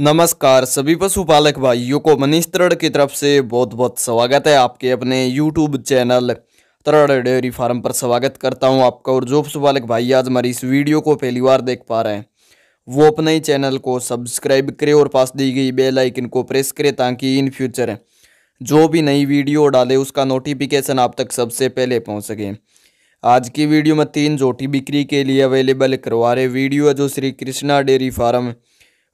नमस्कार सभी पशुपालक भाइयों को मनीष तरड़ की तरफ से बहुत बहुत स्वागत है आपके अपने YouTube channel Tarad dairy farm पर स्वागत करता हूं आपका और जो पशुपालक भाई आज हमारी इस वीडियो को पहली बार देख पा रहे हैं वो अपने ही चैनल को सब्सक्राइब करें और पास दी गई बेल आइकन को प्रेस करें ताकि इन फ्यूचर जो भी नई वीडियो डाले उसका नोटिफिकेशन आप तक सबसे पहले पहुँच सके आज की वीडियो में तीन जोटी बिक्री के लिए अवेलेबल करवा रहे वीडियो है जो Shri Krishna dairy farm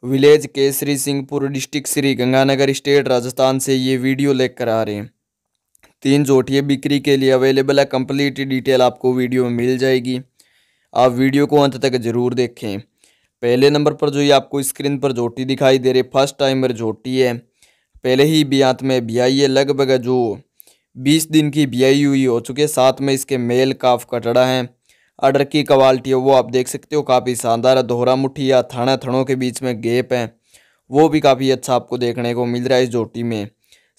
village के श्री सिंहपुर डिस्ट्रिक्ट श्री गंगानगर स्टेट राजस्थान से ये वीडियो लेकर आ रहे हैं तीन जोटिए बिक्री के लिए अवेलेबल है कंप्लीट डिटेल आपको वीडियो में मिल जाएगी आप वीडियो को अंत तक ज़रूर देखें पहले नंबर पर जो ये आपको स्क्रीन पर जोटी दिखाई दे रही फर्स्ट टाइमर जोटी है पहले ही ब्यात में ब्याई है लगभग जो बीस दिन की ब्याई हुई हो चुके साथ में इसके मेल काफ कटड़ा हैं अर्डर की क्वालिटी है वो आप देख सकते हो काफ़ी शानदार है दोहरा या थाना थनों के बीच में गेप है वो भी काफ़ी अच्छा आपको देखने को मिल रहा है इस जोटी में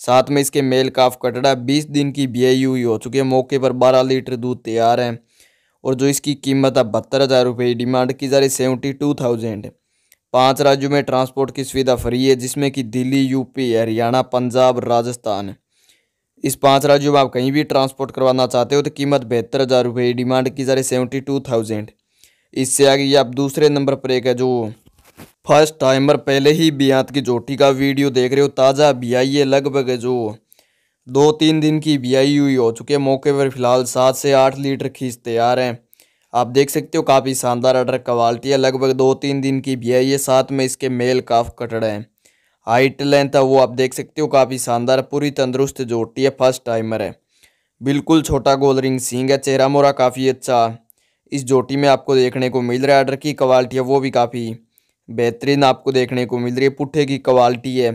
साथ में इसके मेल काफ कटड़ा बीस दिन की बी आई हुई हो चुकी है मौके पर बारह लीटर दूध तैयार है और जो इसकी कीमत है बहत्तर हज़ार रुपये डिमांड की जा रही सेवेंटी टू थाउजेंड पाँच राज्यों में ट्रांसपोर्ट की सुविधा फ्री है जिसमें कि दिल्ली यूपी हरियाणा पंजाब राजस्थान इस पांच राज्यों में आप कहीं भी ट्रांसपोर्ट करवाना चाहते हो तो कीमत बहत्तर हज़ार रुपये डिमांड की जा रही सेवेंटी टू थाउजेंड इससे आगे ये आप दूसरे नंबर पर एक है जो फर्स्ट टाइमर पहले ही बियांत की जोटी का वीडियो देख रहे हो ताज़ा बियाई है लगभग जो दो तीन दिन की बियाई हुई हो चुके मौके पर फिलहाल सात से आठ लीटर खींच तैयार हैं आप देख सकते हो काफ़ी शानदार अडर क्वालिटी है लगभग दो तीन दिन की बियाई है साथ में इसके मेल काफ कटड़े हैं हाइट लेंथ है वो आप देख सकते हो काफ़ी शानदार पूरी तंदुरुस्त जोटी है फर्स्ट टाइमर है बिल्कुल छोटा गोल रिंग सींग है चेहरा मोरा काफ़ी अच्छा इस जोटी में आपको देखने को मिल रहा है आर्डर की क्वालिटी है वो भी काफ़ी बेहतरीन आपको देखने को मिल रही है पुट्ठे की क्वालिटी है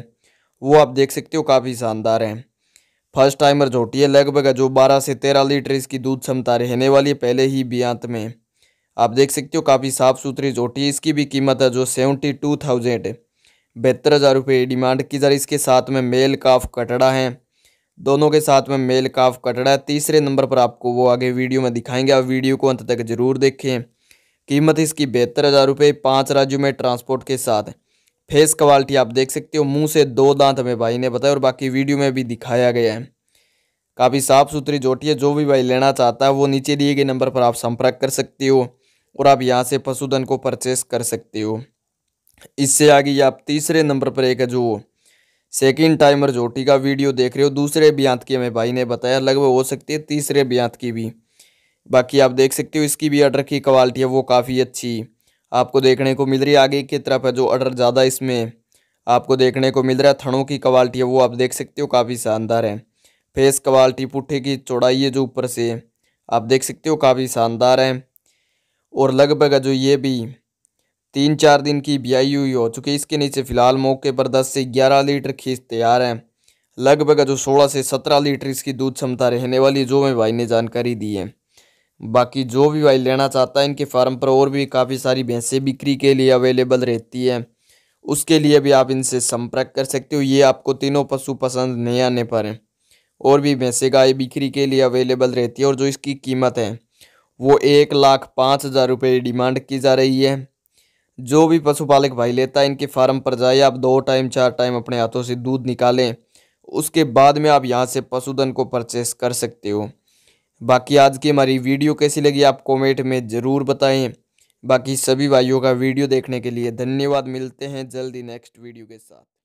वो आप देख सकते हो काफ़ी शानदार है फर्स्ट टाइमर झोटी है लगभग जो 12 से 13 लीटर इसकी दूध क्षमता रहने वाली है पहले ही बियांत में आप देख सकते हो काफ़ी साफ़ सुथरी जोटी इसकी भी कीमत है जो सेवेंटी टू थाउजेंड है बहत्तर हज़ार रुपये डिमांड की जा रही इसके साथ में मेल काफ कटड़ा है दोनों के साथ में मेल काफ कटड़ा है तीसरे नंबर पर आपको वो आगे वीडियो में दिखाएंगे आप वीडियो को अंत तक ज़रूर देखें कीमत इसकी बहत्तर हज़ार रुपये पाँच राज्यों में ट्रांसपोर्ट के साथ फेस क्वालिटी आप देख सकते हो मुंह से दो दांत हमें भाई ने बताया और बाकी वीडियो में भी दिखाया गया है काफ़ी साफ़ सुथरी जोटी है जो भी भाई लेना चाहता है वो नीचे दिए गए नंबर पर आप संपर्क कर सकते हो और आप यहाँ से पशुधन को परचेस कर सकते हो इससे आगे आप तीसरे नंबर पर एक जो सेकेंड टाइमर जोटी का वीडियो देख रहे हो दूसरे ब्यांत की हमें भाई ने बताया लगभग हो सकती है तीसरे ब्यांत की भी बाकी आप देख सकते हो इसकी भी अर्डर की क्वालिटी है वो काफ़ी अच्छी आपको देखने को मिल रही है आगे की तरफ है जो अर्डर ज़्यादा इसमें आपको देखने को मिल रहा है थड़ों की क्वालिटी है वो आप देख सकते हो काफ़ी शानदार है फेस क्वालिटी पुट्ठे की चौड़ाई है जो ऊपर से आप देख सकते हो काफ़ी शानदार है और लगभग जो ये भी तीन चार दिन की ब्याई हुई हो चुकी इसके नीचे फ़िलहाल मौके पर दस से ग्यारह लीटर खींच तैयार है लगभग जो सोलह से सत्रह लीटर इसकी दूध क्षमता रहने वाली जो मैं भाई ने जानकारी दी है बाकी जो भी भाई लेना चाहता है इनके फार्म पर और भी काफ़ी सारी भैंसें बिक्री के लिए अवेलेबल रहती है उसके लिए भी आप इनसे संपर्क कर सकते हो ये आपको तीनों पशु पसंद नहीं आने पर हैं और भी भैंसे गाय बिक्री के लिए अवेलेबल रहती है और जो इसकी कीमत है वो एक लाख पाँच हज़ार रुपये डिमांड की जा रही है जो भी पशुपालक भाई लेता है इनके फार्म पर जाइए आप दो टाइम चार टाइम अपने हाथों से दूध निकालें उसके बाद में आप यहाँ से पशुधन को परचेस कर सकते हो बाकी आज की हमारी वीडियो कैसी लगी आप कॉमेंट में ज़रूर बताएँ बाकी सभी भाइयों का वीडियो देखने के लिए धन्यवाद मिलते हैं जल्दी नेक्स्ट वीडियो के साथ